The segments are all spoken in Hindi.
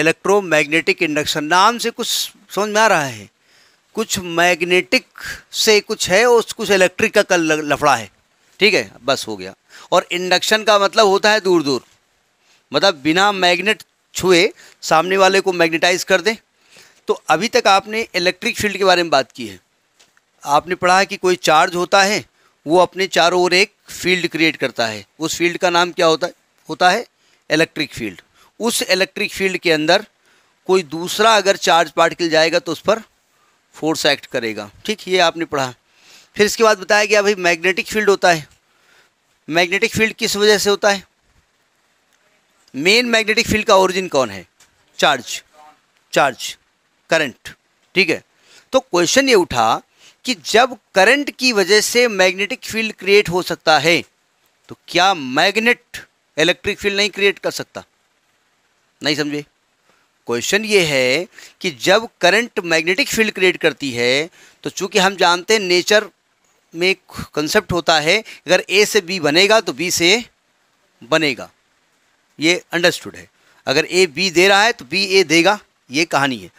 इलेक्ट्रोमैग्नेटिक इंडक्शन नाम से कुछ समझ में आ रहा है कुछ मैग्नेटिक से कुछ है और कुछ इलेक्ट्रिक का कल लफड़ा है ठीक है बस हो गया और इंडक्शन का मतलब होता है दूर दूर मतलब बिना मैग्नेट छुए सामने वाले को मैग्नेटाइज कर दें तो अभी तक आपने इलेक्ट्रिक फील्ड के बारे में बात की है आपने पढ़ा है कि कोई चार्ज होता है वो अपने चारों ओर एक फील्ड क्रिएट करता है उस फील्ड का नाम क्या होता है होता है इलेक्ट्रिक फील्ड उस इलेक्ट्रिक फील्ड के अंदर कोई दूसरा अगर चार्ज पार्टिकल जाएगा तो उस पर फोर्स एक्ट करेगा ठीक ये आपने पढ़ा फिर इसके बाद बताया गया भाई मैग्नेटिक फील्ड होता है मैग्नेटिक फील्ड किस वजह से होता है मेन मैग्नेटिक फील्ड का ओरिजिन कौन है चार्ज चार्ज करंट ठीक है तो क्वेश्चन ये उठा कि जब करंट की वजह से मैग्नेटिक फील्ड क्रिएट हो सकता है तो क्या मैग्नेट इलेक्ट्रिक फील्ड नहीं क्रिएट कर सकता नहीं समझे क्वेश्चन ये है कि जब करंट मैग्नेटिक फील्ड क्रिएट करती है तो चूंकि हम जानते हैं नेचर में कंसेप्ट होता है अगर ए से बी बनेगा तो बी से बनेगा ये अंडरस्टूड है अगर ए बी दे रहा है तो बी ए देगा ये कहानी है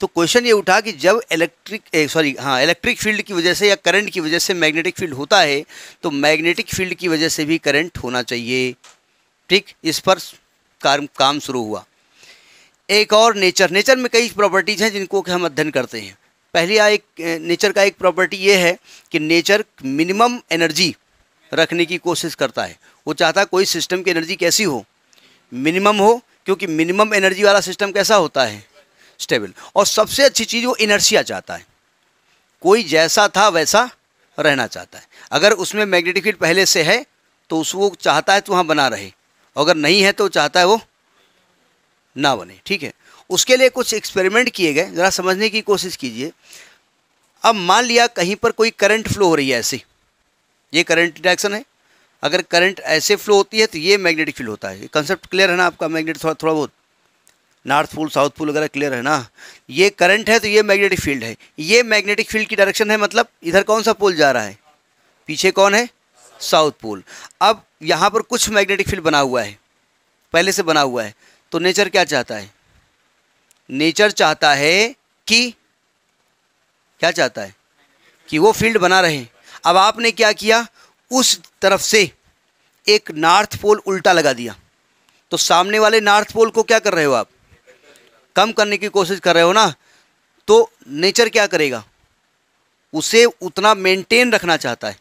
तो क्वेश्चन ये उठा कि जब इलेक्ट्रिक सॉरी हाँ इलेक्ट्रिक फील्ड की वजह से या करंट की वजह से मैग्नेटिक फील्ड होता है तो मैग्नेटिक फील्ड की वजह से भी करंट होना चाहिए ठीक इस पर काम शुरू हुआ एक और नेचर नेचर में कई प्रॉपर्टीज़ हैं जिनको हम अध्ययन करते हैं पहली एक नेचर का एक प्रॉपर्टी ये है कि नेचर मिनिमम एनर्जी रखने की कोशिश करता है वो चाहता कोई सिस्टम की एनर्जी कैसी हो मिनिमम हो क्योंकि मिनिमम एनर्जी वाला सिस्टम कैसा होता है स्टेबल और सबसे अच्छी चीज़ वो इनर्शिया चाहता है कोई जैसा था वैसा रहना चाहता है अगर उसमें मैग्नेटिक फील्ड पहले से है तो उस वो चाहता है तो वहाँ बना रहे अगर नहीं है तो चाहता है वो ना बने ठीक है उसके लिए कुछ एक्सपेरिमेंट किए गए ज़रा समझने की कोशिश कीजिए अब मान लिया कहीं पर कोई करंट फ्लो हो रही है ऐसे ये करंट डायरेक्शन है अगर करंट ऐसे फ्लो होती है तो ये मैग्नेटिक फील्ड होता है कंसेप्ट क्लियर है ना आपका मैग्नेट थोड़ा थोड़ा बहुत नॉर्थ पोल साउथ पोल वगैरह क्लियर है ना ये करंट है तो ये मैग्नेटिक फील्ड है ये मैग्नेटिक फील्ड की डायरेक्शन है मतलब इधर कौन सा पोल जा रहा है पीछे कौन है साउथ पोल अब यहाँ पर कुछ मैग्नेटिक फील्ड बना हुआ है पहले से बना हुआ है तो नेचर क्या चाहता है नेचर चाहता है कि क्या चाहता है कि वो फील्ड बना रहे अब आपने क्या किया उस तरफ से एक नॉर्थ पोल उल्टा लगा दिया तो सामने वाले नॉर्थ पोल को क्या कर रहे हो आप कम करने की कोशिश कर रहे हो ना तो नेचर क्या करेगा उसे उतना मेंटेन रखना चाहता है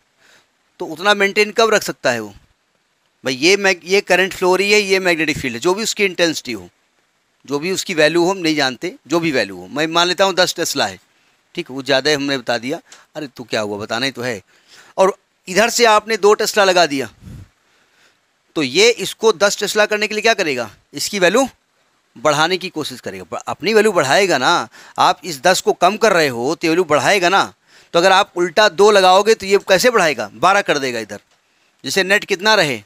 तो उतना मेंटेन कब रख सकता है वो भाई ये मैग ये करंट फ्लो रही है ये मैग्नेटिक फील्ड है जो भी उसकी इंटेंसिटी हो जो भी उसकी वैल्यू हो हम नहीं जानते जो भी वैल्यू हो मैं मान लेता हूँ दस टेस्ला है ठीक है वो ज़्यादा हमने बता दिया अरे तो क्या हुआ बताना ही तो है और इधर से आपने दो टेस्ला लगा दिया तो ये इसको दस टेस्ला करने के लिए क्या करेगा इसकी वैल्यू बढ़ाने की कोशिश करेगा अपनी वैल्यू बढ़ाएगा ना आप इस दस को कम कर रहे हो तो वैल्यू बढ़ाएगा ना तो अगर आप उल्टा दो लगाओगे तो ये कैसे बढ़ाएगा बारह कर देगा इधर जैसे नेट कितना रहे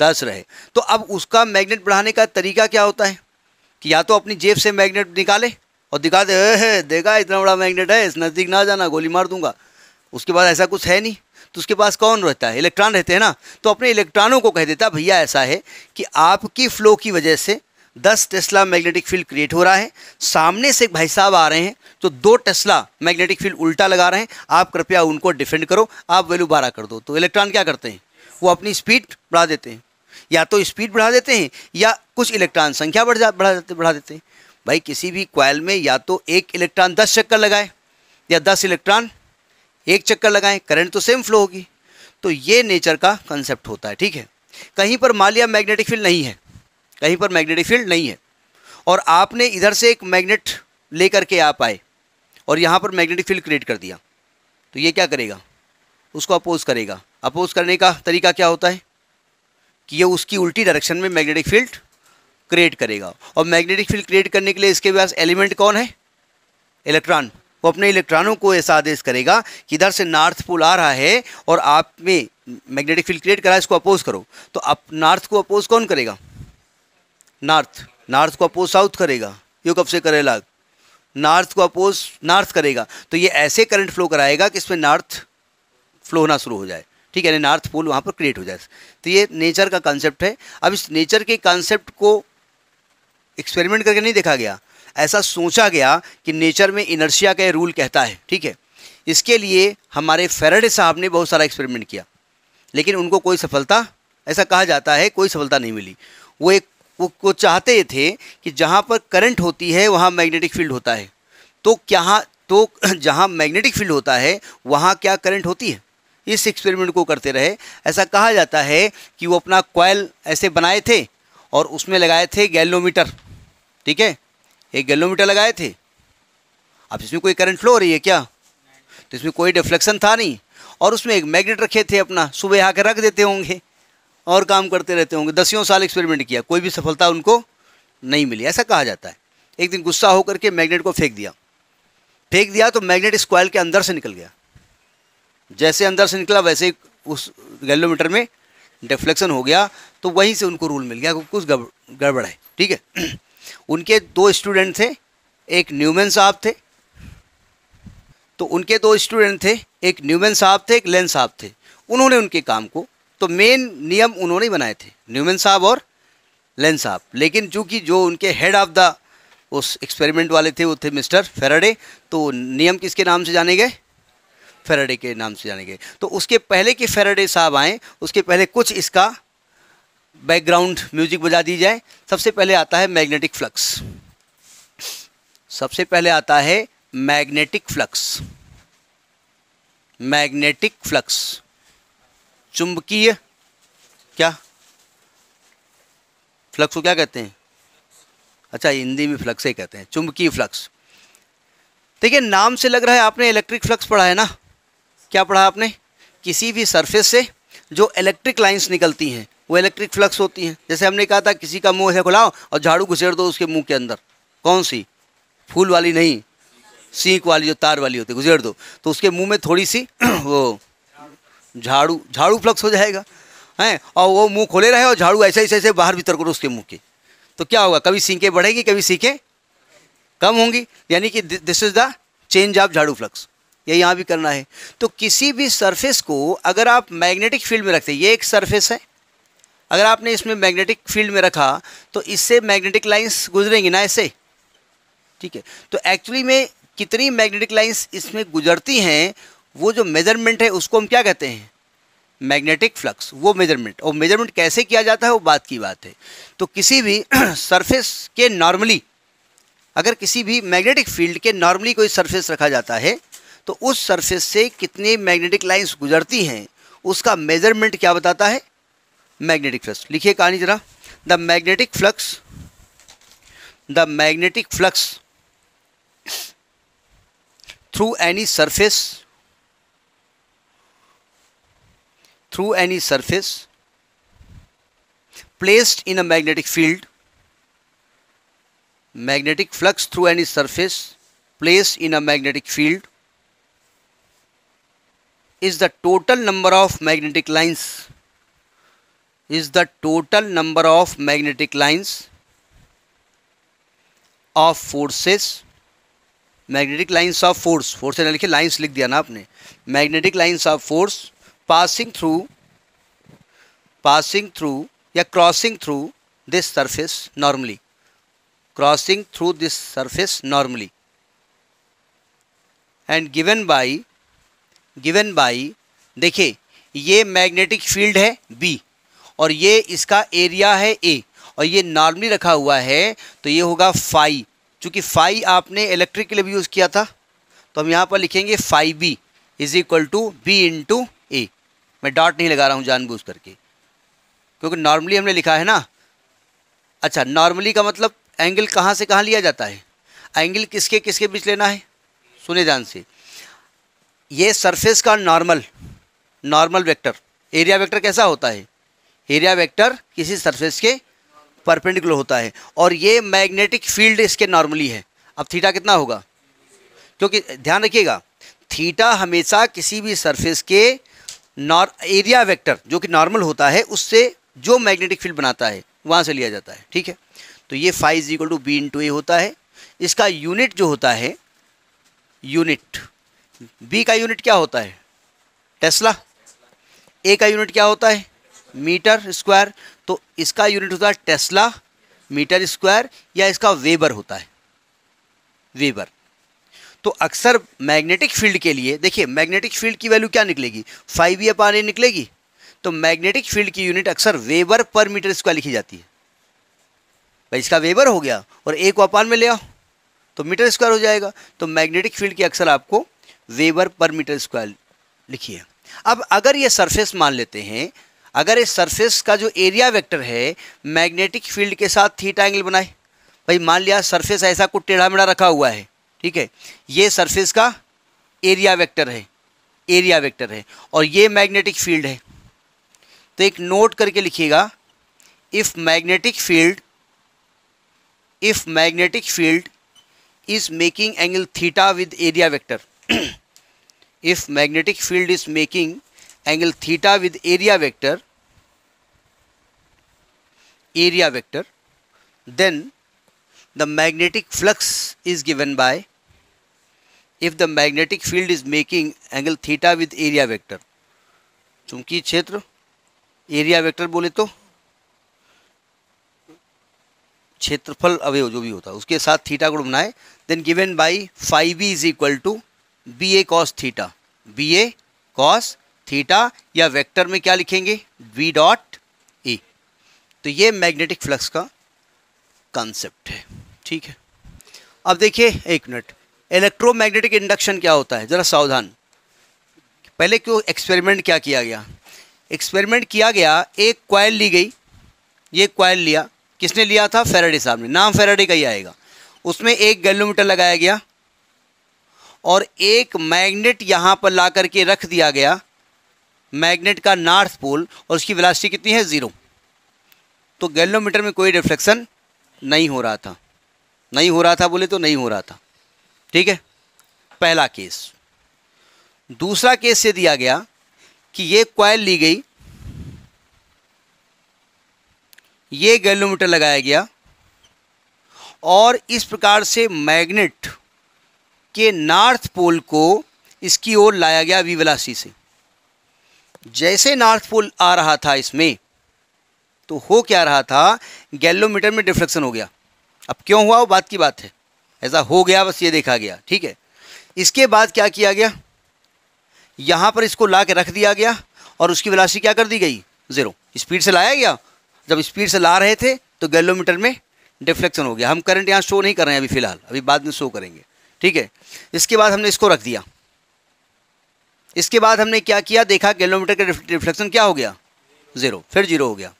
दस रहे तो अब उसका मैग्नेट बढ़ाने का तरीका क्या होता है कि या तो अपनी जेब से मैग्नेट निकाले और दिखा दे है देखा इतना बड़ा मैग्नेट है इस नज़दीक ना जाना गोली मार दूंगा उसके बाद ऐसा कुछ है नहीं तो उसके पास कौन रहता है इलेक्ट्रॉन रहते हैं ना तो अपने इलेक्ट्रॉनों को कह देता भैया ऐसा है कि आपकी फ़्लो की वजह से दस टेस्ला मैग्नेटिक फील्ड क्रिएट हो रहा है सामने से एक भाई साहब आ रहे हैं तो दो टेस्ला मैग्नेटिक फील्ड उल्टा लगा रहे हैं आप कृपया उनको डिफेंड करो आप वैल्यू बारह कर दो तो इलेक्ट्रॉन क्या करते हैं वो अपनी स्पीड बढ़ा देते हैं या तो स्पीड बढ़ा देते हैं या कुछ इलेक्ट्रॉन संख्या बढ़ जा बढ़ा देते बढ़ा देते हैं भाई किसी भी क्वाइल में या तो एक इलेक्ट्रॉन दस चक्कर लगाए या दस इलेक्ट्रॉन एक चक्कर लगाएं करंट तो सेम फ्लो होगी तो ये नेचर का कंसेप्ट होता है ठीक है कहीं पर मान लिया मैग्नेटिक फील्ड नहीं है कहीं पर मैग्नेटिक फील्ड नहीं है और आपने इधर से एक मैग्नेट ले करके आप आए और यहाँ पर मैग्नेटिक फील्ड क्रिएट कर दिया तो ये क्या करेगा उसको अपोज करेगा अपोज करने का तरीका क्या होता है कि ये उसकी उल्टी डायरेक्शन में मैग्नेटिक फील्ड क्रिएट करेगा और मैग्नेटिक फील्ड क्रिएट करने के लिए इसके पास एलिमेंट कौन है इलेक्ट्रॉन वो अपने इलेक्ट्रॉनों को ऐसा आदेश करेगा कि इधर से नॉर्थ पोल आ रहा है और आप में मैग्नेटिक फील्ड क्रिएट करा इसको अपोज करो तो आप नॉर्थ को अपोज कौन करेगा नॉर्थ नॉर्थ को अपोज साउथ करेगा ये कब से करेला नॉर्थ को अपोज नॉर्थ करेगा तो ये ऐसे करंट फ्लो कराएगा कि इसमें नॉर्थ फ्लो होना शुरू हो जाए ठीक है नॉर्थ पोल वहाँ पर क्रिएट हो जाए तो ये नेचर का कॉन्सेप्ट है अब इस नेचर के कॉन्सेप्ट को एक्सपेरिमेंट करके नहीं देखा गया ऐसा सोचा गया कि नेचर में इनर्शिया का रूल कहता है ठीक है इसके लिए हमारे फेरडे साहब ने बहुत सारा एक्सपेरिमेंट किया लेकिन उनको कोई सफलता ऐसा कहा जाता है कोई सफलता नहीं मिली वो एक वो वो चाहते थे कि जहाँ पर करंट होती है वहाँ मैग्नेटिक फील्ड होता है तो क्या तो जहाँ मैग्नेटिक फील्ड होता है वहाँ क्या करंट होती है इस एक्सपेरिमेंट को करते रहे ऐसा कहा जाता है कि वो अपना कॉयल ऐसे बनाए थे और उसमें लगाए थे गैलोमीटर ठीक है एक गैलोमीटर लगाए थे अब इसमें कोई करंट फ्लो हो रही है क्या तो इसमें कोई डिफ्लेक्शन था नहीं और उसमें एक मैग्नेट रखे थे अपना सुबह आकर रख देते होंगे और काम करते रहते होंगे दसियों साल एक्सपेरिमेंट किया कोई भी सफलता उनको नहीं मिली ऐसा कहा जाता है एक दिन गुस्सा होकर के मैग्नेट को फेंक दिया फेंक दिया तो मैग्नेट इस क्वाइल के अंदर से निकल गया जैसे अंदर से निकला वैसे ही उस गैलोमीटर में डिफ्लेक्शन हो गया तो वहीं से उनको रूल मिल गया कुछ गड़बड़ है ठीक है उनके दो स्टूडेंट थे एक न्यूमैन साहब थे तो उनके दो स्टूडेंट थे एक न्यूमैन साहब थे एक लेन साहब थे उन्होंने उनके काम को तो मेन नियम उन्होंने बनाए थे न्यूमैन साहब और लेन साहब लेकिन चूँकि जो उनके हेड ऑफ द उस एक्सपेरिमेंट वाले थे वो थे मिस्टर फेराडे तो नियम किसके नाम से जाने गए फेराडे के नाम से जाने गए तो उसके पहले के फेराडे साहब आए उसके पहले कुछ इसका बैकग्राउंड म्यूजिक बजा दी जाए सबसे पहले आता है मैग्नेटिक फ्लक्स सबसे पहले आता है मैग्नेटिक फ्लक्स मैग्नेटिक फ्लक्स चुंबकीय क्या फ्लक्स को क्या कहते हैं अच्छा हिंदी में फ्लक्स ही कहते हैं चुंबकीय फ्लक्स देखिए नाम से लग रहा है आपने इलेक्ट्रिक फ्लक्स पढ़ा है ना क्या पढ़ा आपने किसी भी सरफेस से जो इलेक्ट्रिक लाइंस निकलती हैं वो इलेक्ट्रिक फ्लक्स होती हैं जैसे हमने कहा था किसी का मुंह है खुलाओ और झाड़ू घुसेड़ दो उसके मुंह के अंदर कौन सी फूल वाली नहीं सीख वाली जो तार वाली होती है गुजेर दो तो उसके मुंह में थोड़ी सी वो झाड़ू झाड़ू फ्लक्स हो जाएगा हैं और वो मुँह खोले रहे और झाड़ू ऐसे ऐसे ऐसे बाहर भीतर करो उसके मुँह के तो क्या होगा कभी सीखें बढ़ेगी कभी सीखें कम होंगी यानी कि this is the change of झाड़ू फ्लक्स या यहाँ भी करना है तो किसी भी सरफेस को अगर आप मैग्नेटिक फील्ड में रखते ये एक सरफेस है अगर आपने इसमें मैग्नेटिक फील्ड में रखा तो इससे मैग्नेटिक लाइंस गुजरेंगी ना ऐसे ठीक है तो एक्चुअली में कितनी मैग्नेटिक लाइंस इसमें गुजरती हैं वो जो मेजरमेंट है उसको हम क्या कहते हैं मैग्नेटिक फ्लक्स वो मेजरमेंट और मेजरमेंट कैसे किया जाता है वो बात की बात है तो किसी भी सरफेस के नॉर्मली अगर किसी भी मैग्नेटिक फील्ड के नॉर्मली कोई सरफेस रखा जाता है तो उस सरफेस से कितनी मैग्नेटिक लाइंस गुजरती हैं उसका मेजरमेंट क्या बताता है मैग्नेटिक फ्लक्स लिखिए कहानी जरा the magnetic flux the magnetic flux through any surface through any surface placed in a magnetic field magnetic flux through any surface placed in a magnetic field is the total number of magnetic lines is the total number of magnetic lines of forces magnetic lines of force force ने लिखे लाइन्स लिख दिया ना आपने magnetic lines of force passing through passing through या crossing through this surface normally crossing through this surface normally and given by given by देखिए ये मैग्नेटिक फील्ड है बी और ये इसका एरिया है ए और ये नॉर्मली रखा हुआ है तो ये होगा फाई चूँकि फाई आपने इलेक्ट्रिक के लिए भी यूज़ किया था तो हम यहाँ पर लिखेंगे phi B is equal to B into A मैं डॉट नहीं लगा रहा हूँ जानबूझ करके क्योंकि नॉर्मली हमने लिखा है ना अच्छा नॉर्मली का मतलब एंगल कहाँ से कहाँ लिया जाता है एंगल किसके किसके बीच लेना है सुने जान से ये सरफेस का normal normal vector area vector कैसा होता है एरिया वेक्टर किसी सरफेस के परपेंडिकुलर होता है और ये मैग्नेटिक फील्ड इसके नॉर्मली है अब थीटा कितना होगा क्योंकि ध्यान रखिएगा थीटा हमेशा किसी भी सरफेस के नॉर एरिया वेक्टर जो कि नॉर्मल होता है उससे जो मैग्नेटिक फील्ड बनाता है वहाँ से लिया जाता है ठीक है तो ये phi is equal to B into A होता है इसका यूनिट जो होता है यूनिट बी का यूनिट क्या होता है टेस्ला ए का यूनिट क्या होता है मीटर स्क्वायर तो इसका यूनिट होता है टेस्ला मीटर स्क्वायर या इसका वेबर होता है वेबर तो अक्सर मैग्नेटिक फील्ड के लिए देखिए मैग्नेटिक फील्ड की वैल्यू क्या निकलेगी फाइव ई अपॉन निकलेगी तो मैग्नेटिक फील्ड की यूनिट अक्सर वेबर पर मीटर स्क्वायर लिखी जाती है भाई इसका वेबर हो गया और ए को अपान में ले आओ तो मीटर स्क्वायर हो जाएगा तो मैग्नेटिक फील्ड की अक्सर आपको वेबर पर मीटर स्क्वायर लिखिए अब अगर ये सरफेस मान लेते हैं अगर इस सरफेस का जो एरिया वेक्टर है मैग्नेटिक फील्ड के साथ थीटा एंगल बनाए भाई मान लिया सरफेस ऐसा कुछ टेढ़ा मेढ़ा रखा हुआ है ठीक है ये सरफेस का एरिया वेक्टर है एरिया वेक्टर है और ये मैग्नेटिक फील्ड है तो एक नोट करके लिखिएगा if magnetic field if magnetic field is making angle theta with area vector if magnetic field is making angle theta with area vector area vector then the magnetic flux is given by if the magnetic field is making angle theta with area vector चूंकि क्षेत्र एरिया वेक्टर बोले तो क्षेत्रफल अवयव जो भी होता है उसके साथ थीटा को बनाए then given by phi B is equal to B A cos theta B A cos theta या वेक्टर में क्या लिखेंगे वी डॉट ए तो ये मैग्नेटिक फ्लक्स का कॉन्सेप्ट है ठीक है अब देखिए एक मिनट इलेक्ट्रोमैग्नेटिक इंडक्शन क्या होता है ज़रा सावधान पहले क्यों एक्सपेरिमेंट क्या किया गया एक्सपेरिमेंट किया गया एक क्वाइल ली गई ये क्वाइल लिया किसने लिया था फेराडे साहब ने नाम फेराडे का ही आएगा उसमें एक गैलोमीटर लगाया गया और एक मैग्नेट यहाँ पर ला करके रख दिया गया मैग्नेट का नॉर्थ पोल और उसकी वेलासिटी कितनी है ज़ीरो तो गैलोमीटर में कोई रिफ्लेक्शन नहीं हो रहा था नहीं हो रहा था बोले तो नहीं हो रहा था ठीक है पहला केस दूसरा केस ये दिया गया कि ये क्वाइल ली गई ये गैलोमीटर लगाया गया और इस प्रकार से मैग्नेट के नॉर्थ पोल को इसकी ओर लाया गया विवलासी से जैसे नॉर्थ पोल आ रहा था इसमें तो हो क्या रहा था गैलोमीटर में डिफ्लेक्शन हो गया अब क्यों हुआ वो बात की बात है ऐसा हो गया बस ये देखा गया ठीक है इसके बाद क्या किया गया यहाँ पर इसको ला के रख दिया गया और उसकी विलासी क्या कर दी गई ज़ीरो स्पीड से लाया गया जब स्पीड से ला रहे थे तो गैलोमीटर में डिफ्लेक्शन हो गया हम करंट यहाँ शो नहीं कर रहे हैं अभी फ़िलहाल अभी बाद में शो करेंगे ठीक है इसके बाद हमने इसको रख दिया इसके बाद हमने क्या किया देखा किलोमीटर का रिफ्लेक्शन क्या हो गया ज़ीरो फिर ज़ीरो हो गया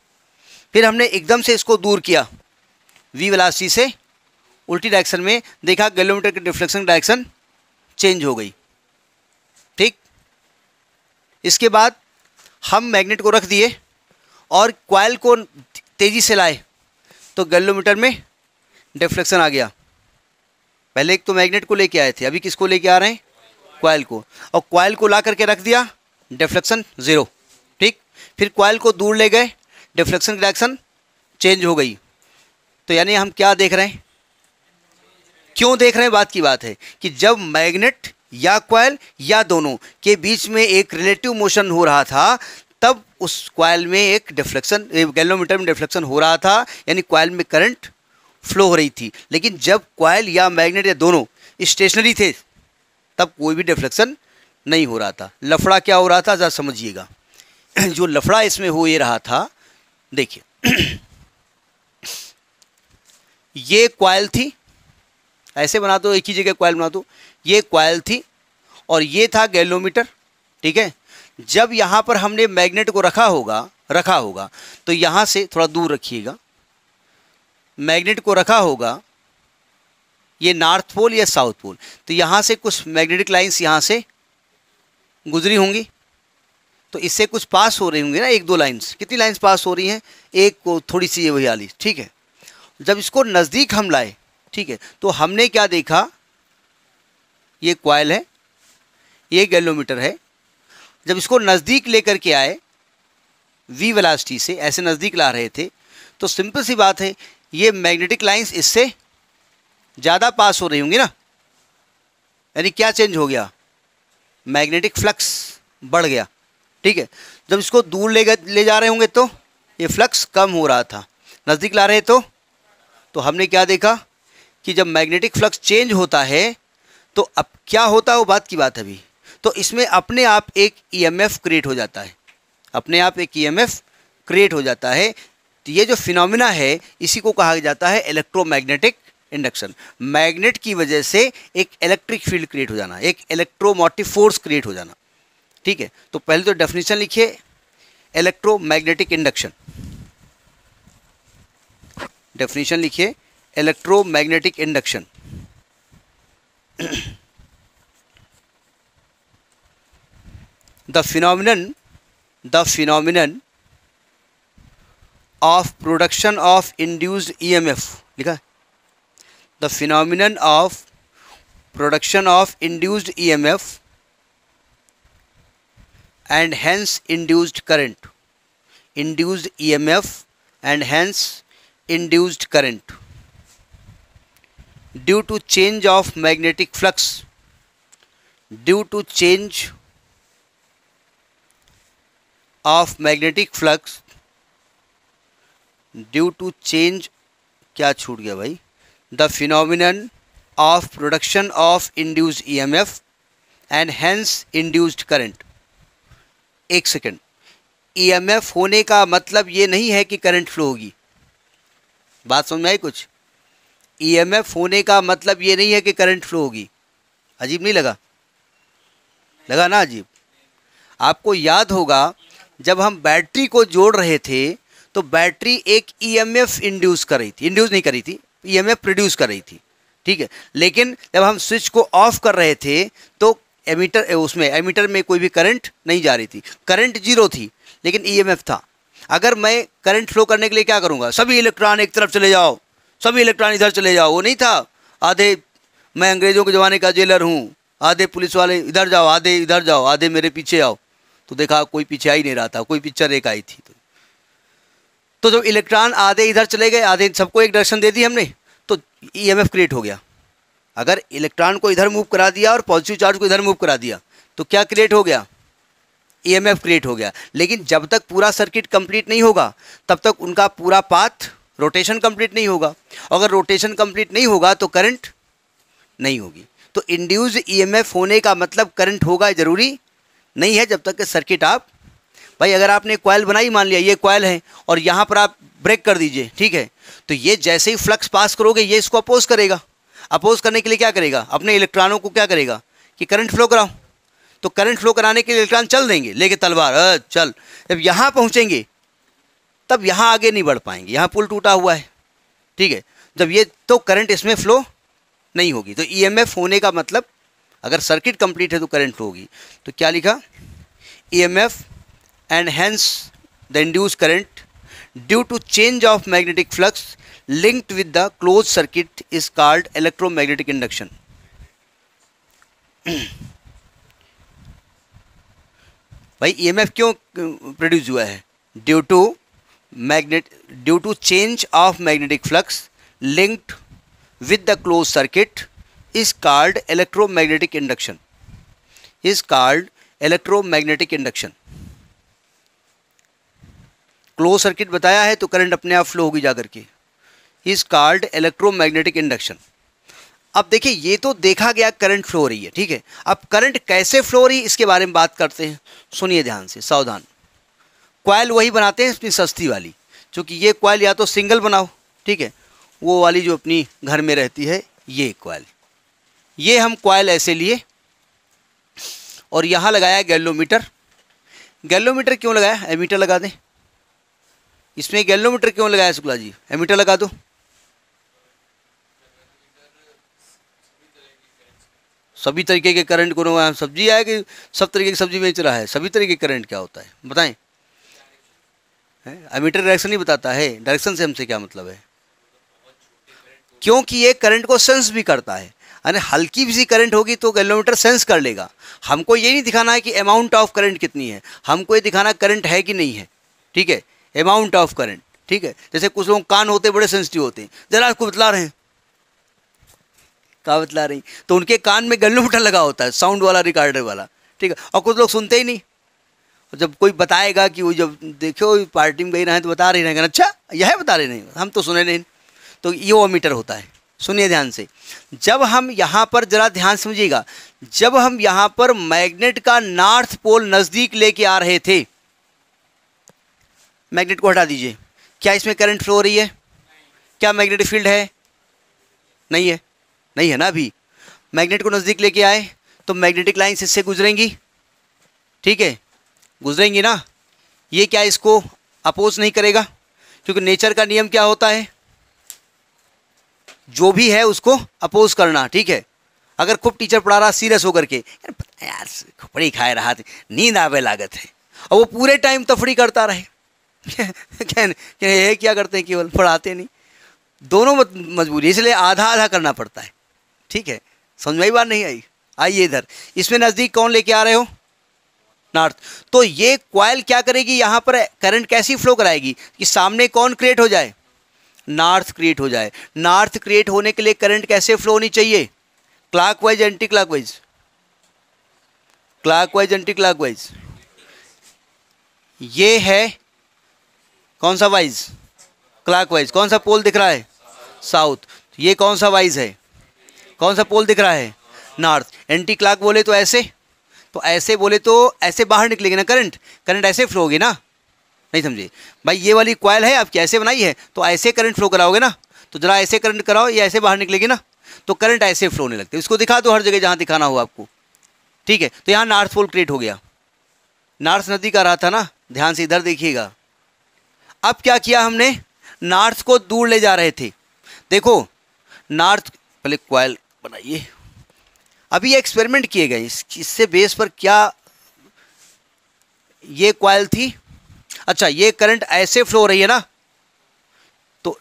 फिर हमने एकदम से इसको दूर किया वी वेलासिटी से उल्टी डायरेक्शन में देखा किलोमीटर के रिफ्लेक्शन डायरेक्शन चेंज हो गई ठीक इसके बाद हम मैग्नेट को रख दिए और क्वाइल को तेज़ी से लाए तो गलोमीटर में डिफ्लेक्शन आ गया पहले एक तो मैग्नेट को लेके आए थे अभी किसको लेके आ रहे हैं क्वाइल को और क्वाइल को ला करके रख दिया डिफ्लेक्शन ज़ीरो ठीक फिर क्वाइल को दूर ले गए डिफ्लेक्शन डायरेक्शन चेंज हो गई तो यानी हम क्या देख रहे हैं क्यों देख रहे हैं बात की बात है कि जब मैग्नेट या क्वाइल या दोनों के बीच में एक रिलेटिव मोशन हो रहा था तब उस क्वाइल में एक डिफ्लेक्शन गैलोमीटर में डिफ्लेक्शन हो रहा था यानी क्वाइल में करंट फ्लो हो रही थी लेकिन जब क्वाइल या मैग्नेट या दोनों स्टेशनरी थे तब कोई भी डिफ्लेक्शन नहीं हो रहा था लफड़ा क्या हो रहा था ज़रा समझिएगा जो लफड़ा इसमें हो ये रहा था देखिए ये क्वाइल थी ऐसे बना दो एक ही जगह क्वाइल बना दो ये क्वाइल थी और ये था गैलोमीटर ठीक है जब यहाँ पर हमने मैग्नेट को रखा होगा रखा होगा तो यहाँ से थोड़ा दूर रखिएगा मैग्नेट को रखा होगा ये नॉर्थ पोल या साउथ पोल तो यहाँ से कुछ मैग्नेटिक लाइंस यहाँ से गुजरी होंगी तो इससे कुछ पास हो रही होंगी ना एक दो लाइंस कितनी लाइंस पास हो रही हैं एक को थोड़ी सी ये वही वाली ठीक है जब इसको नज़दीक हम लाए ठीक है तो हमने क्या देखा ये क्वाइल है ये गैलोमीटर है जब इसको नज़दीक लेकर के आए वी वेलासिटी से ऐसे नज़दीक ला रहे थे तो सिंपल सी बात है ये मैग्नेटिक लाइंस इससे ज़्यादा पास हो रही होंगी ना यानी क्या चेंज हो गया मैग्नेटिक फ्लक्स बढ़ गया ठीक है जब इसको दूर ले ले जा रहे होंगे तो ये फ्लक्स कम हो रहा था नज़दीक ला रहे तो तो हमने क्या देखा कि जब मैग्नेटिक फ्लक्स चेंज होता है तो अब क्या होता है वो बात की बात अभी तो इसमें अपने आप एक ईएमएफ e क्रिएट हो जाता है अपने आप एक ईएमएफ e क्रिएट हो जाता है तो ये जो फिनोमिना है इसी को कहा जाता है इलेक्ट्रोमैग्नेटिक इंडक्शन मैग्नेट की वजह से एक इलेक्ट्रिक फील्ड क्रिएट हो जाना एक इलेक्ट्रोमोटिव फोर्स क्रिएट हो जाना ठीक है तो पहले तो डेफिनेशन लिखिए इलेक्ट्रोमैग्नेटिक इंडक्शन डेफिनेशन लिखिए electromagnetic induction the phenomenon the phenomenon of production of induced EMF लिखा the phenomenon of production of induced EMF and hence induced current induced EMF and hence induced current due to change of magnetic flux due to change of magnetic flux due to change क्या छूट गया भाई the phenomenon of production of induced E M F and hence induced current एक सेकेंड ई एम एफ होने का मतलब ये नहीं है कि करंट फ्लो होगी बात समझ में आई कुछ ई एम एफ होने का मतलब ये नहीं है कि करंट फ्लो होगी अजीब नहीं लगा लगा ना अजीब आपको याद होगा जब हम बैटरी को जोड़ रहे थे तो बैटरी एक ईएमएफ e इंड्यूस कर रही थी इंड्यूस नहीं कर रही थी ईएमएफ e प्रोड्यूस कर रही थी ठीक है लेकिन जब हम स्विच को ऑफ कर रहे थे तो एमीटर उसमें एमीटर में कोई भी करंट नहीं जा रही थी करंट जीरो थी लेकिन ईएमएफ e था अगर मैं करंट फ्लो करने के लिए क्या करूँगा सभी इलेक्ट्रॉन एक तरफ चले जाओ सभी इलेक्ट्रॉन इधर चले जाओ वो नहीं था आधे मैं अंग्रेज़ों के ज़माने का जेलर हूँ आधे पुलिस वाले इधर जाओ आधे इधर जाओ आधे मेरे पीछे आओ तो देखा कोई पीछे आ ही नहीं रहा था कोई पिक्चर एक आई थी तो जब इलेक्ट्रॉन आधे इधर चले गए आधे सबको एक डायरेक्शन दे दी हमने तो ईएमएफ e क्रिएट हो गया अगर इलेक्ट्रॉन को इधर मूव करा दिया और पॉजिटिव चार्ज को इधर मूव करा दिया तो क्या क्रिएट हो गया ईएमएफ e क्रिएट हो गया लेकिन जब तक पूरा सर्किट कंप्लीट नहीं होगा तब तक उनका पूरा पाथ रोटेशन कंप्लीट नहीं होगा अगर रोटेशन कंप्लीट नहीं होगा तो करंट नहीं होगी तो इंड्यूज ईएमएफ e होने का मतलब करंट होगा ज़रूरी नहीं है जब तक कि सर्किट आप भाई अगर आपने क्वाइल बनाई मान लिया ये क्वाइल है और यहाँ पर आप ब्रेक कर दीजिए ठीक है तो ये जैसे ही फ्लक्स पास करोगे ये इसको अपोज करेगा अपोज करने के लिए क्या करेगा अपने इलेक्ट्रॉनों को क्या करेगा कि करंट फ्लो कराओ तो करंट फ्लो कराने के लिए इलेक्ट्रॉन चल देंगे लेके तलवार चल जब यहाँ पहुँचेंगे तब यहाँ आगे नहीं बढ़ पाएंगे यहाँ पुल टूटा हुआ है ठीक है जब ये तो करंट इसमें फ्लो नहीं होगी तो ई e होने का मतलब अगर सर्किट कंप्लीट है तो करंट होगी तो क्या लिखा E e and hence the induced current due to change of magnetic flux linked with the closed circuit is called electromagnetic induction. भाई ईएमएफ क्यों प्रोड्यूस हुआ है due to magnet due to change of magnetic flux linked with the close circuit is called electromagnetic induction is called electromagnetic induction close circuit बताया है तो करंट अपने आप फ्लो होगी जा करके इज कार्ड इलेक्ट्रोमैग्नेटिक इंडक्शन अब देखिए ये तो देखा गया करंट फ्लो रही है ठीक है अब करंट कैसे फ्लो हो रही है इसके बारे में बात करते हैं सुनिए ध्यान से सावधान क्वाइल वही बनाते हैं अपनी सस्ती वाली क्योंकि ये क्वाइल या तो सिंगल बनाओ ठीक है वो वाली जो अपनी घर में रहती है ये क्वाइल ये हम क्वाइल ऐसे लिए और यहाँ लगाया गैलोमीटर गैलोमीटर क्यों लगाया एमीटर लगा दें इसमें एक एलोमीटर क्यों लगाया शुक्ला जी एमीटर लगा दो सभी तरीके के करंट को सब्जी आया कि सब तरीके की सब्जी बेच रहा है सभी तरीके के करंट क्या होता है बताएं एमीटर डायरेक्शन ही बताता है डायरेक्शन से हमसे क्या मतलब है क्योंकि ये करंट को सेंस भी करता है यानी हल्की भी सी करंट होगी तो एलोमीटर सेंस कर लेगा हमको ये नहीं दिखाना है कि अमाउंट ऑफ करंट कितनी है हमको ये दिखाना करंट है कि नहीं है ठीक है अमाउंट ऑफ करंट ठीक है जैसे कुछ लोग कान होते बड़े सेंसिटिव होते हैं जरा आपको बतला रहे हैं कहा बतला रही तो उनके कान में गल्लू मुठा लगा होता है साउंड वाला रिकॉर्डर वाला ठीक है और कुछ लोग सुनते ही नहीं जब कोई बताएगा कि वो जब देखो पार्टी में गई रहे तो बता रहे रहेंगे अच्छा यह बता रहे नहीं हम तो सुने नहीं तो ये वो मीटर होता है सुनिए ध्यान से जब हम यहाँ पर ज़रा ध्यान समझिएगा जब हम यहाँ पर मैग्नेट का नॉर्थ पोल नज़दीक लेके आ रहे थे मैग्नेट को हटा दीजिए क्या इसमें करंट फ्लो हो रही है क्या मैग्नेटिक फील्ड है नहीं है नहीं है ना अभी मैग्नेट को नज़दीक लेके आए तो मैग्नेटिक लाइन्स इससे गुजरेंगी ठीक है गुजरेंगी ना ये क्या इसको अपोज नहीं करेगा क्योंकि नेचर का नियम क्या होता है जो भी है उसको अपोज करना ठीक है अगर खूब टीचर पढ़ा रहा सीरियस होकर के यार खुपड़ी खाए रहा थे नींद आवे लागत है और वो पूरे टाइम तफड़ी करता रहे कहने ये क्या करते हैं केवल पढ़ाते नहीं दोनों मजबूरी इसलिए आधा आधा करना पड़ता है ठीक है समझ में बात नहीं आई आइए इधर इसमें नज़दीक कौन लेके आ रहे हो नॉर्थ तो ये क्वाइल क्या करेगी यहाँ पर करंट कैसी फ्लो कराएगी कि सामने कौन क्रिएट हो जाए नॉर्थ क्रिएट हो जाए नॉर्थ क्रिएट होने के लिए करंट कैसे फ्लो होनी चाहिए clockwise anti clockwise clockwise anti clockwise ये है कौन सा वाइज क्लाक वाइज कौन सा पोल दिख रहा है साउथ ये कौन सा वाइज है कौन सा पोल दिख रहा है नॉर्थ एंटी क्लाक बोले तो ऐसे तो ऐसे बोले तो ऐसे बाहर निकलेगी ना करंट करंट ऐसे फ्लो होगी ना नहीं समझे भाई ये वाली क्वाइल है आपकी ऐसे बनाई है तो ऐसे करंट फ्लो कराओगे ना तो ज़रा ऐसे करंट कराओ ये ऐसे बाहर निकलेगी ना तो करंट ऐसे फ्लो होने लगते इसको दिखा दो हर जगह जहाँ दिखाना हो आपको ठीक है तो यहाँ नॉर्थ पोल क्रिएट हो गया नॉर्थ नदी का रहा था ना ध्यान से इधर देखिएगा अब क्या किया हमने नॉर्थ को दूर ले जा रहे थे देखो नॉर्थ पहले क्वाइल बनाइए अभी ये एक्सपेरिमेंट किए गए इससे बेस पर क्या ये क्वाइल थी अच्छा ये करंट ऐसे फ्लो हो रही है ना तो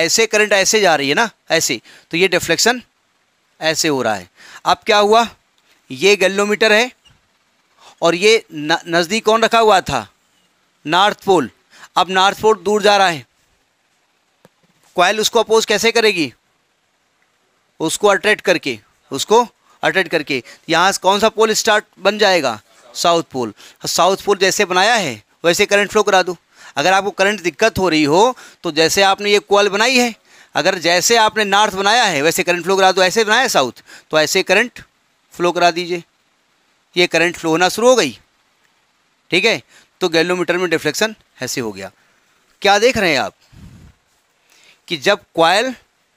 ऐसे करंट ऐसे जा रही है ना ऐसे तो ये डिफ्लेक्शन ऐसे हो रहा है अब क्या हुआ ये गैलोमीटर है और ये नज़दीक कौन रखा हुआ था नॉर्थ पोल अब नॉर्थ पोल दूर जा रहा है क्वाइल उसको अपोज कैसे करेगी उसको अट्रैक्ट करके उसको अट्रैक्ट करके यहाँ कौन सा पोल स्टार्ट बन जाएगा साउथ पोल साउथ पोल जैसे बनाया है वैसे करंट फ्लो करा दो अगर आपको करंट दिक्कत हो रही हो तो जैसे आपने ये कोयल बनाई है अगर जैसे आपने नॉर्थ बनाया है वैसे करंट फ्लो करा दो ऐसे बनाया साउथ तो ऐसे करंट फ्लो करा दीजिए ये करंट फ्लो होना शुरू हो गई ठीक है तो गैलोमीटर में डिफ्लेक्शन ऐसे हो गया क्या देख रहे हैं आप कि जब क्वाइल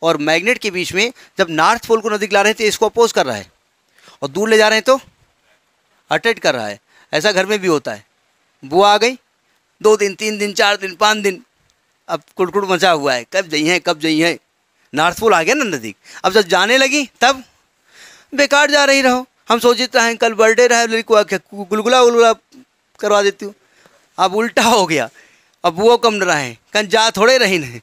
और मैग्नेट के बीच में जब नॉर्थ पोल को नजदीक ला रहे थे इसको अपोज कर रहा है और दूर ले जा रहे हैं तो अटेट कर रहा है ऐसा घर में भी होता है बुआ आ गई दो दिन तीन दिन चार दिन पाँच दिन अब कुड़कुड़ मचा हुआ है कब जई हैं कब जई हैं नॉर्थ पोल आ गया ना नज़दीक अब जब जाने लगी तब बेकार जा रही रहो हम सोचते हैं कल बर्थडे रहा गुलगुला गुलगुला करवा देती हूँ अब उल्टा हो गया अब वो कम रहा है कहीं जा थोड़े रही नहीं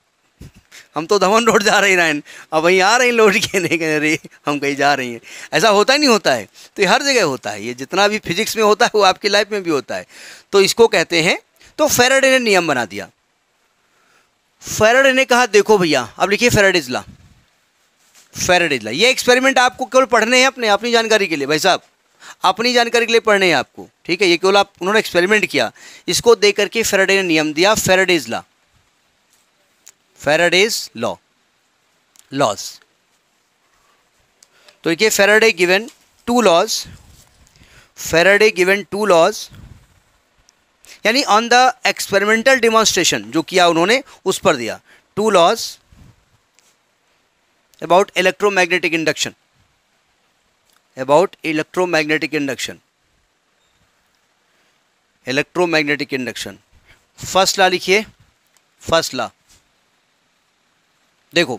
हम तो धवन रोड जा रही रहन अब वहीं आ रही लौट के नहीं कह रही हम कहीं जा रही हैं ऐसा होता ही नहीं होता है तो ये हर जगह होता है ये जितना भी फिजिक्स में होता है वो आपकी लाइफ में भी होता है तो इसको कहते हैं तो फेराडे ने नियम बना दिया फेराडे ने कहा देखो भैया अब लिखिए फेराडेज इजला फेराडेज ये एक्सपेरिमेंट आपको केवल पढ़ने हैं अपने अपनी जानकारी के लिए भाई साहब अपनी जानकारी के लिए पढ़ने हैं आपको ठीक है ये केवल आप उन्होंने एक्सपेरिमेंट किया इसको दे करके फेराडे ने नियम दिया Faraday's law Faraday's law laws तो देखिए Faraday given two laws Faraday given two laws यानी ऑन द एक्सपेरिमेंटल डिमॉन्स्ट्रेशन जो किया उन्होंने उस पर दिया two laws about electromagnetic induction magnetic induction electro magnetic induction first law लिखिए फर्स्ट ला देखो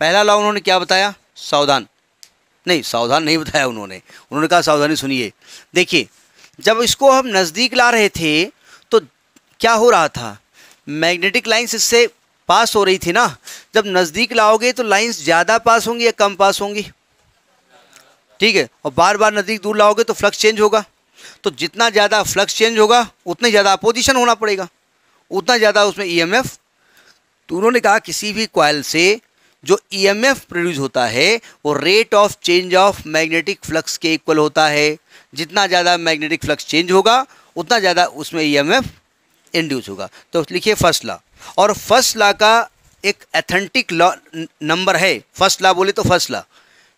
पहला ला उन्होंने क्या बताया सावधान नहीं सावधान नहीं बताया उन्होंने उन्होंने कहा सावधानी सुनिए देखिए जब इसको हम नज़दीक ला रहे थे तो क्या हो रहा था मैग्नेटिक लाइंस इससे पास हो रही थी ना जब नज़दीक लाओगे तो लाइंस ज़्यादा पास होंगी या कम पास होंगी ठीक है और बार बार नज़दीक दूर लाओगे तो फ्लक्स चेंज होगा तो जितना ज़्यादा फ्लक्स चेंज होगा उतना ज़्यादा अपोजिशन होना पड़ेगा उतना ज़्यादा उसमें ई e एम तो उन्होंने कहा किसी भी क्वाइल से जो एम e प्रोड्यूस होता है वो rate of change of magnetic flux के इक्वल होता है जितना ज़्यादा मैग्नेटिक फ्लक्स चेंज होगा उतना ज़्यादा उसमें ईएमएफ e इंड्यूस होगा तो लिखिए फर्स्ट लॉ और फर्स्ट लॉ का एक एथेंटिक लॉ नंबर है फर्स्ट लॉ बोले तो फर्स्ट लॉ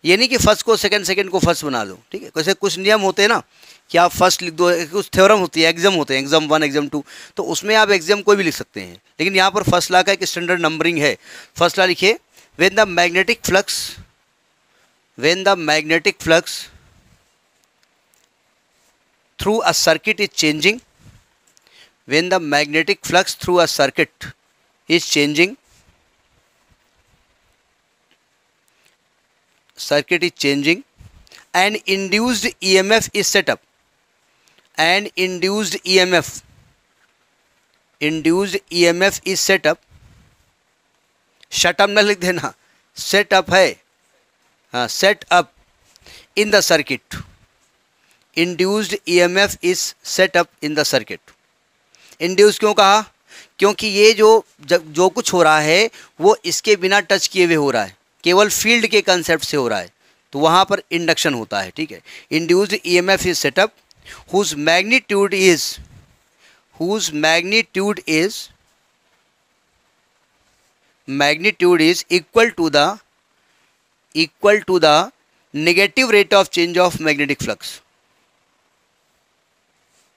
ये नहीं कि फर्स्ट को सेकंड सेकंड को फर्स्ट बना दो ठीक है कैसे कुछ नियम होते हैं ना कि आप फर्स्ट लिख दो कुछ थ्योरम होती है एग्जाम होते हैं एग्जाम वन एग्जाम टू तो उसमें आप एग्जाम कोई भी लिख सकते हैं लेकिन यहाँ पर फर्स्ट ला का एक स्टैंडर्ड नंबरिंग है फर्स्ट ला लिखिए when the magnetic flux when the magnetic flux through a circuit is changing when the magnetic flux through a circuit is changing circuit is changing an induced emf is set up an induced emf induced emf is set up shut up na likh dena set up है हाँ set up in the circuit induced emf is set up in the circuit induced kyon kaha क्योंकि ये जो जो कुछ हो रहा है वो इसके बिना टच किए हुए हो रहा है केवल फील्ड के कंसेप्ट से हो रहा है तो वहाँ पर इंडक्शन होता है ठीक है induced E M F is set up whose magnitude is whose magnitude is magnitude is equal to the equal to the negative rate of change of magnetic flux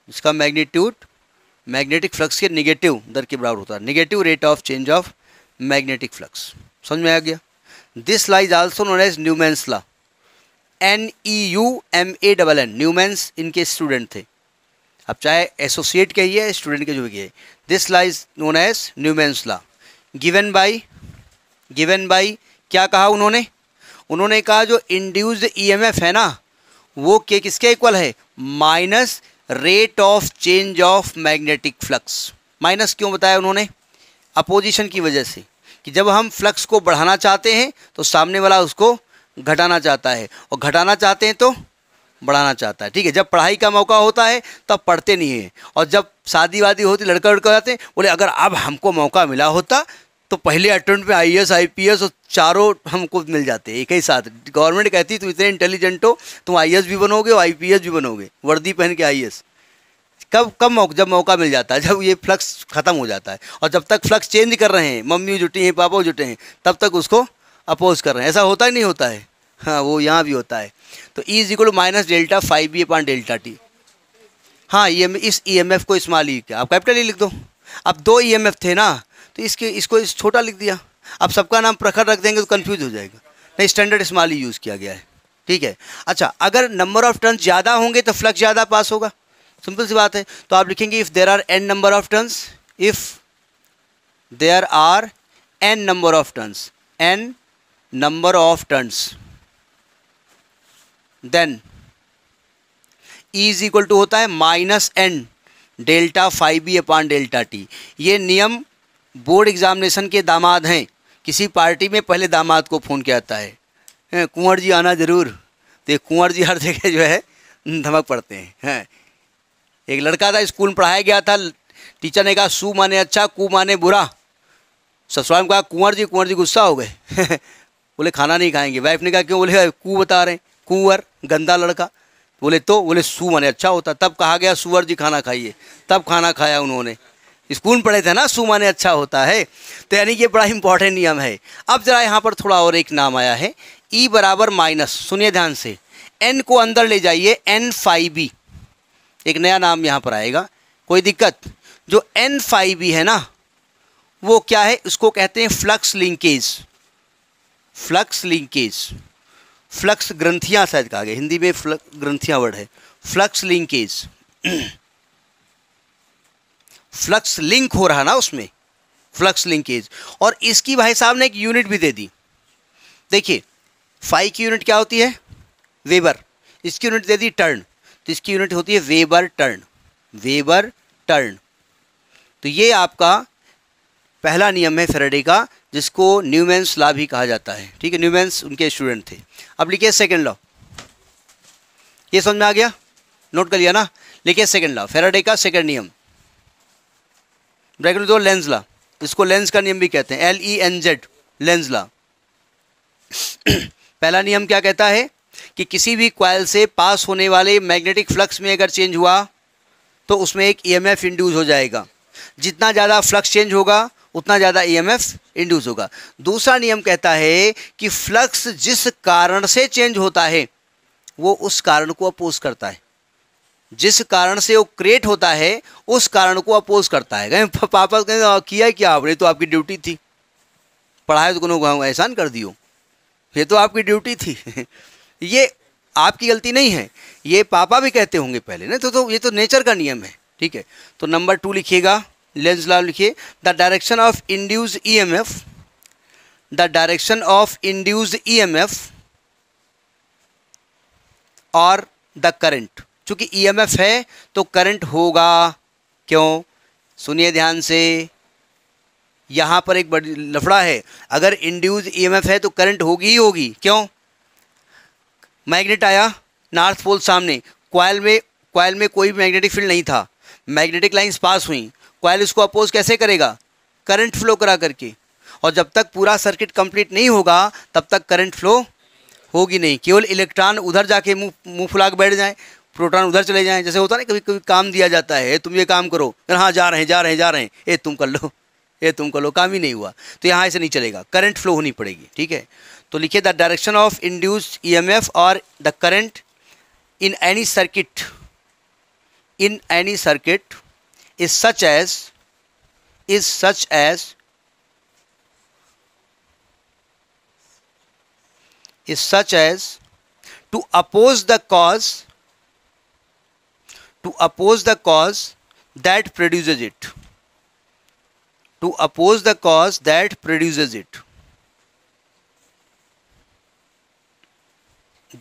इसका मैग्नीट्यूड मैग्नेटिक फ्लक्स के नेगेटिव दर के बराबर होता है negative rate of change of magnetic flux समझ में आ गया this law is also known as Neumann's law N E U M A double N Neumann's इनके स्टूडेंट थे अब चाहे एसोसिएट कहिए स्टूडेंट के जो भी है this law is known as Neumann's law given by given by क्या कहा उन्होंने उन्होंने कहा जो इंड्यूस्ड ईएमएफ e है ना वो के किसके इक्वल है minus rate of change of magnetic flux minus क्यों बताया उन्होंने अपोजिशन की वजह से कि जब हम फ्लक्स को बढ़ाना चाहते हैं तो सामने वाला उसको घटाना चाहता है और घटाना चाहते हैं तो बढ़ाना चाहता है ठीक है जब पढ़ाई का मौका होता है तब पढ़ते नहीं हैं और जब शादी वादी होती लड़का लड़का जाते हैं बोले अगर अब हमको मौका मिला होता तो पहले अटेंड में I S I P S और चारों हमको मिल जाते एक ही साथ गवर्नमेंट कहती तुम इतने इंटेलिजेंट हो तुम आई एस भी बनोगे और आई पी एस भी बनोगे वर्दी पहन के आई एस कब कब मौक, जब मौका मिल जाता है जब ये फ्लक्स ख़त्म हो जाता है और जब तक फ्लक्स चेंज कर रहे हैं मम्मी जुटी हैं पापा जुटे हैं तब तक उसको अपोज कर रहे हैं ऐसा होता ही नहीं होता है हाँ वो यहाँ भी होता है तो E is equal minus delta phi B upon delta T हाँ ई e एम इस ई एम एफ को ही ई आप कैपिटल ही e लिख दो अब दो ई एम एफ थे ना तो इसके इसको छोटा लिख दिया अब सबका नाम प्रखर रख देंगे तो कन्फ्यूज हो जाएगा नहीं स्टैंडर्ड इस्तेमाल ही यूज़ किया गया है ठीक है अच्छा अगर नंबर ऑफ टर्न ज़्यादा होंगे तो फ्लक्स ज़्यादा पास होगा सिंपल सी बात है तो आप लिखेंगे if there are N number of turns if there are N number of turns N number of turns then is equal to होता है minus N delta phi B upon delta T ये नियम बोर्ड एग्जामिनेशन के दामाद हैं किसी पार्टी में पहले दामाद को फ़ोन किया जाता है कुंवर जी आना ज़रूर तो ये कुंवर जी हर जगह जो है धमक पड़ते हैं हैं एक लड़का था स्कूल में पढ़ाया गया था टीचर ने कहा सू माने अच्छा कु माने बुरा ससुराल में कहा कुंवर जी कुंवर जी गुस्सा हो गए बोले खाना नहीं खाएंगे वाइफ ने कहा क्यों बोले कू बता रहे हैं कुंवर गंदा लड़का बोले तो बोले सू माने अच्छा होता तब कहा गया सुअर जी खाना खाइए तब खाना खाया उन्होंने स्कूल पढ़े थे ना सू माने अच्छा होता है तो यानी ये बड़ा इंपॉर्टेंट नियम है अब जरा यहाँ पर थोड़ा और एक नाम आया है ई e बराबर माइनस सुनिए ध्यान से एन को अंदर ले जाइए एन फाइव बी e। एक नया नाम यहाँ पर आएगा कोई दिक्कत जो एन फाइव e है ना वो क्या है उसको कहते हैं flux linkage flux linkage flux ग्रंथियाँ शायद कहा गया हिंदी में फ्लक्स ग्रंथियाँ वर्ड है फ्लक्स लिंकेज फ्लक्स लिंक हो रहा ना उसमें फ्लक्स लिंकेज और इसकी भाई साहब ने एक यूनिट भी दे दी देखिए फाइव की यूनिट क्या होती है वेबर इसकी यूनिट दे दी टर्न तो इसकी यूनिट होती है वेबर टर्न वेबर टर्न तो ये आपका पहला नियम है फेरेडे का जिसको न्यूमेंस लॉ भी कहा जाता है ठीक है न्यूमेंस उनके स्टूडेंट थे अब लिखिए सेकेंड लॉ ये समझ में आ गया नोट कर लिया ना लिखिए सेकेंड लॉ फेराडे का सेकेंड नियम ब्रैकेट में दो लेंस लॉ इसको लेंस का नियम भी कहते हैं L E N Z Lenz law पहला नियम क्या कहता है कि किसी भी क्वाइल से पास होने वाले मैग्नेटिक फ्लक्स में अगर चेंज हुआ तो उसमें एक ईएमएफ e इंड्यूस हो जाएगा जितना ज़्यादा फ्लक्स चेंज होगा उतना ज़्यादा ईएमएफ e इंड्यूस होगा दूसरा नियम कहता है कि फ्लक्स जिस कारण से चेंज होता है वो उस कारण को अपोज करता है जिस कारण से वो क्रिएट होता है उस कारण को अपोज करता है कहें पापा कहें हाँ, किया क्या आपने तो आपकी ड्यूटी थी पढ़ाए तो एहसान कर दियो ये तो आपकी ड्यूटी थी ये आपकी गलती नहीं है ये पापा भी कहते होंगे पहले ना तो, तो ये तो नेचर का नियम है ठीक है तो नंबर टू लिखिएगा लेंस लाल लिखिए the direction of induced E M F the direction of induced E M F और द करंट चूंकि ई एम एफ है तो करंट होगा क्यों सुनिए ध्यान से यहां पर एक बड़ी लफड़ा है अगर इंड्यूज ई एम एफ है तो करंट होगी ही होगी क्यों मैग्नेट आया नॉर्थ पोल सामने क्वाइल में क्वाइल में कोई मैग्नेटिक फील्ड नहीं था मैग्नेटिक लाइंस पास हुई क्वाइल उसको अपोज कैसे करेगा करंट फ्लो करा करके और जब तक पूरा सर्किट कंप्लीट नहीं होगा तब तक करंट फ्लो होगी नहीं केवल इलेक्ट्रॉन उधर जाके मुँह मुँह फुला के बैठ जाए प्रोटॉन उधर चले जाएँ जैसे होता है ना कभी कभी काम दिया जाता है तुम ये काम करो हाँ जा रहे हैं जा रहे हैं जा रहे हैं ए तुम कर लो ये तुम कर लो काम ही नहीं हुआ तो यहाँ ऐसे नहीं चलेगा करंट फ्लो होनी पड़ेगी ठीक है तो लिखिए the direction of induced E M F और the current in any circuit in any circuit is such as is such as is such as to oppose the cause to oppose the cause that produces it to oppose the cause that produces it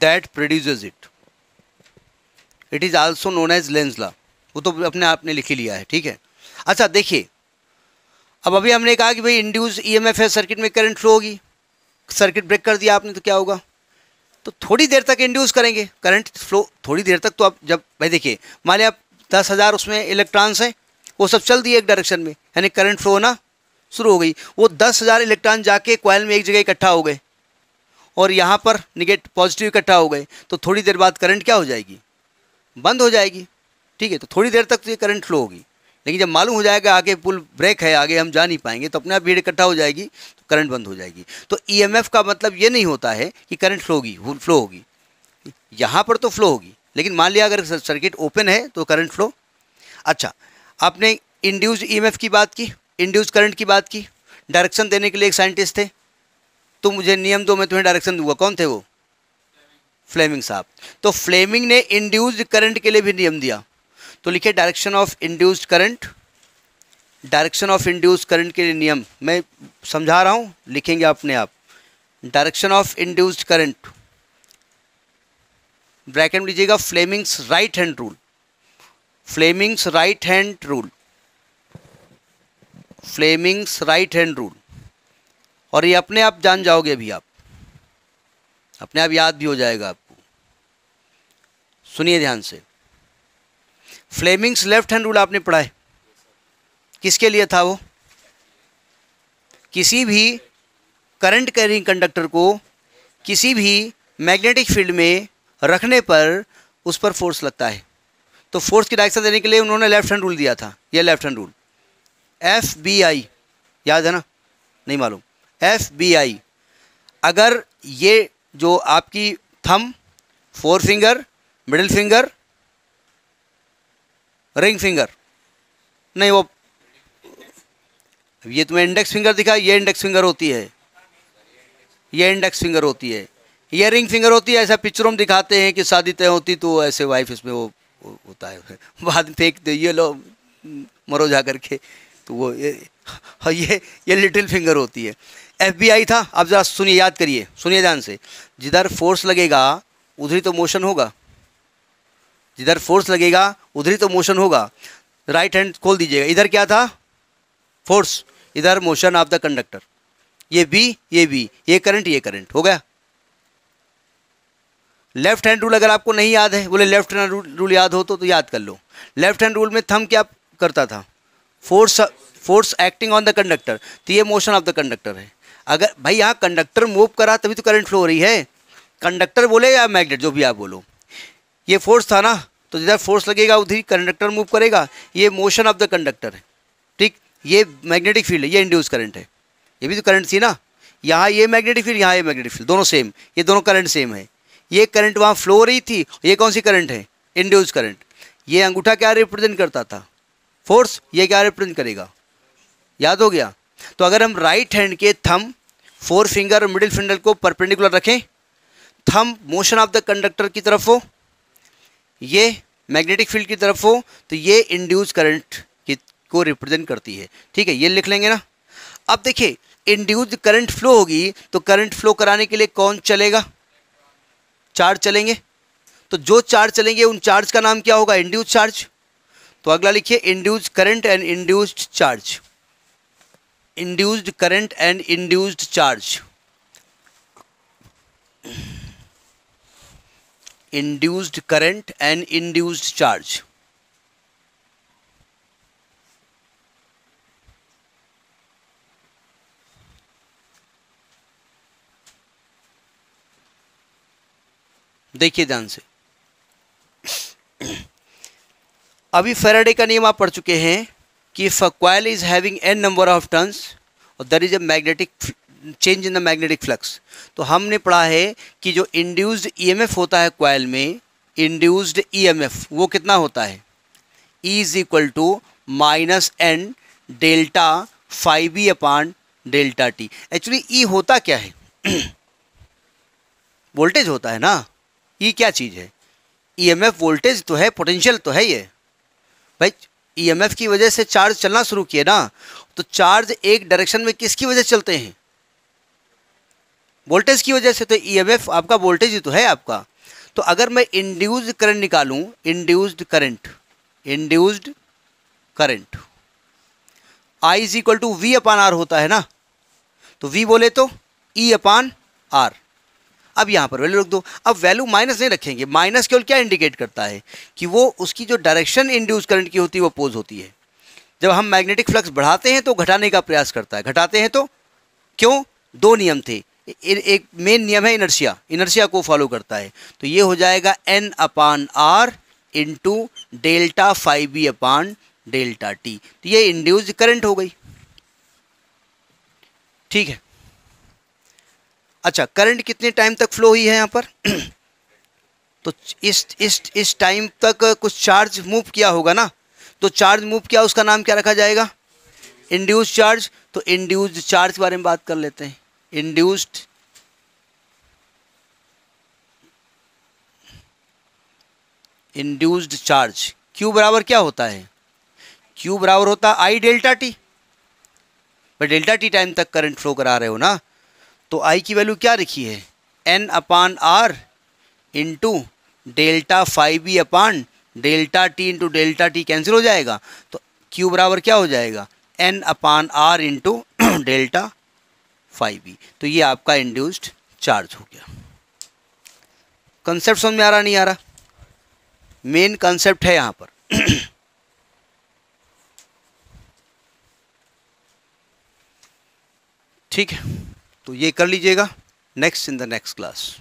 that produces it it is also known as Lenz law वो तो अपने आप ने लिख ही लिया है ठीक है अच्छा देखिए अब अभी हमने कहा कि भाई इंड्यूस एफ है सर्किट में करंट फ्लो होगी सर्किट ब्रेक कर दिया आपने तो क्या होगा तो थोड़ी देर तक इंड्यूस करेंगे करंट फ्लो थोड़ी देर तक तो आप जब भाई देखिए मान लिया आप दस हज़ार उसमें इलेक्ट्रॉन्स हैं वो सब चल दिए एक डायरेक्शन में यानी करंट फ्लो होना शुरू हो गई वो दस हज़ार इलेक्ट्रॉन जाके क्वाइल में एक जगह इकट्ठा हो गए और यहाँ पर निगेट पॉजिटिव इकट्ठा हो गए तो थोड़ी देर बाद करंट क्या हो जाएगी बंद हो जाएगी ठीक है तो थोड़ी देर तक तो ये करंट फ्लो होगी लेकिन जब मालूम हो जाएगा आगे पुल ब्रेक है आगे हम जा नहीं पाएंगे तो अपने आप भीड़ इकट्ठा हो जाएगी तो करंट बंद हो जाएगी तो ई e का मतलब ये नहीं होता है कि करंट फ्लो होगी फ्लो होगी यहाँ पर तो फ्लो होगी लेकिन मान लिया अगर सर्किट ओपन है तो करंट फ्लो अच्छा आपने इंड्यूज ई e की बात की इंड्यूज करंट की बात की डायरेक्शन देने के लिए एक साइंटिस्ट थे तुम मुझे नियम दो मैं तुम्हें डायरेक्शन दूंगा कौन थे वो फ्लेमिंग साहब तो फ्लेमिंग ने इंड्यूस्ड करंट के लिए भी नियम दिया तो लिखे direction of induced current direction of induced current के लिए नियम मैं समझा रहा हूँ लिखेंगे अपने आप direction of induced current bracket में लीजिएगा Fleming's right hand rule Fleming's right hand rule Fleming's right hand rule और ये अपने आप जान जाओगे भी आप अपने आप याद भी हो जाएगा आपको सुनिए ध्यान से फ्लेमिंग्स लेफ्ट हैंड रूल आपने पढ़ा है किसके लिए था वो किसी भी करंट कैरिंग कंडक्टर को किसी भी मैग्नेटिक फील्ड में रखने पर उस पर फोर्स लगता है तो फोर्स की डायरेक्शन देने के लिए उन्होंने लेफ्ट हैंड रूल दिया था यह left hand rule F B I याद है ना नहीं मालूम एफ बी आई अगर ये जो आपकी thumb four finger middle finger ring finger नहीं वो ये तुम्हें इंडेक्स फिंगर दिखा ये इंडेक्स फिंगर होती है ये इंडेक्स फिंगर होती है ये रिंग फिंगर होती है ऐसा पिक्चरों में दिखाते हैं कि शादी तय होती तो ऐसे वाइफ इसमें वो होता है बाद में फेंक दे ये लो मरो जा करके तो वो ये ये ये लिटिल फिंगर होती है एफबीआई था आप ज़रा सुनिए याद करिए सुनिए ध्यान से जिधर फोर्स लगेगा उधर ही तो मोशन होगा जिधर फोर्स लगेगा उधर ही तो मोशन होगा राइट हैंड खोल दीजिएगा इधर क्या था फोर्स इधर मोशन ऑफ द कंडक्टर ये बी ये बी ये करंट ये करंट हो गया लेफ्ट हैंड रूल अगर आपको नहीं याद है बोले लेफ्ट हैंड रूल याद हो तो, तो याद कर लो लेफ्ट हैंड रूल में थम क्या करता था force force acting on the conductor तो ये मोशन ऑफ द कंडक्टर है अगर भाई यहाँ कंडक्टर मूव करा तभी तो करंट फ्लो हो रही है कंडक्टर बोले या मैग्नेट जो भी आप बोलो ये फोर्स था ना तो जिधर फोर्स लगेगा उधर कंडक्टर मूव करेगा ये मोशन ऑफ द कंडक्टर है ठीक ये मैग्नेटिक फील्ड है ये इंड्यूस करंट है ये भी तो करंट थी ना यहाँ ये मैग्नेटिक फील्ड यहाँ ये मैग्नेटिक फील्ड दोनों सेम ये दोनों करंट सेम है ये करंट वहाँ फ्लो रही थी ये कौन सी करंट है इंड्यूस करंट ये अंगूठा क्या रिप्रेजेंट करता था फोर्स ये क्या रिप्रेजेंट करेगा याद हो गया तो अगर हम राइट हैंड के थम फोर फिंगर और मिडिल फिंगर को परपेंडिकुलर रखें thumb motion of the conductor की तरफ हो ये मैग्नेटिक फील्ड की तरफ हो तो ये इंड्यूस करंट को रिप्रेजेंट करती है ठीक है ये लिख लेंगे ना अब देखिए इंड्यूस करंट फ्लो होगी तो करंट फ्लो कराने के लिए कौन चलेगा चार्ज चलेंगे तो जो चार्ज चलेंगे उन चार्ज का नाम क्या होगा इंड्यूस चार्ज तो अगला लिखिए induce current and induced charge induced current and induced charge induced current and induced charge देखिए ध्यान से अभी फेराडे का नियम आप पढ़ चुके हैं कि if a coil is having N number of turns और there is a magnetic change in the magnetic flux तो हमने पढ़ा है कि जो इंड्यूस्ड ईएमएफ e होता है क्वाइल में इंड्यूस्ड ईएमएफ e वो कितना होता है E is equal to minus N delta phi E upon delta T actually E होता क्या है वोल्टेज होता है ना ई e क्या चीज़ है ईएमएफ वोल्टेज तो है पोटेंशियल तो है ये भाई ईएमएफ e की वजह से चार्ज चलना शुरू किए ना तो चार्ज एक डायरेक्शन में किसकी वजह से चलते हैं वोल्टेज की वजह से तो ईएमएफ e आपका वोल्टेज ही तो है आपका तो अगर मैं इंड्यूस्ड करंट निकालूं induced current induced current I is equal to V upon R होता है ना तो वी बोले तो ई अपान आर अब यहाँ पर वैल्यू रख दो अब वैल्यू माइनस नहीं रखेंगे माइनस केवल क्या इंडिकेट करता है कि वो उसकी जो डायरेक्शन इंड्यूस करंट की होती है वो पोज होती है जब हम मैग्नेटिक फ्लक्स बढ़ाते हैं तो घटाने का प्रयास करता है घटाते हैं तो क्यों दो नियम थे एक मेन नियम है इनर्शिया इनर्शिया को फॉलो करता है तो ये हो जाएगा N upon R into delta phi B upon delta T तो ये इंड्यूज करंट हो गई ठीक है अच्छा करंट कितने टाइम तक फ्लो हुई है यहाँ पर तो इस इस इस टाइम तक कुछ चार्ज मूव किया होगा ना तो चार्ज मूव किया उसका नाम क्या रखा जाएगा इंड्यूस चार्ज तो इंड्यूस्ड चार्ज के बारे में बात कर लेते हैं इंड्यूस्ड इंड्यूस्ड चार्ज क्यू बराबर क्या होता है क्यू बराबर होता है आई डेल्टा टी पर डेल्टा टी टाइम तक करंट फ्लो करा रहे हो ना तो आई की वैल्यू क्या रखी है N upon R into delta phi E upon delta T into delta T cancel हो जाएगा तो क्यू बराबर क्या हो जाएगा N upon R into delta phi E तो ये आपका इंड्यूस्ड चार्ज हो गया कंसेप्ट समझ में आ रहा नहीं आ रहा मेन कंसेप्ट है यहाँ पर ठीक है तो ये कर लीजिएगा next in the next class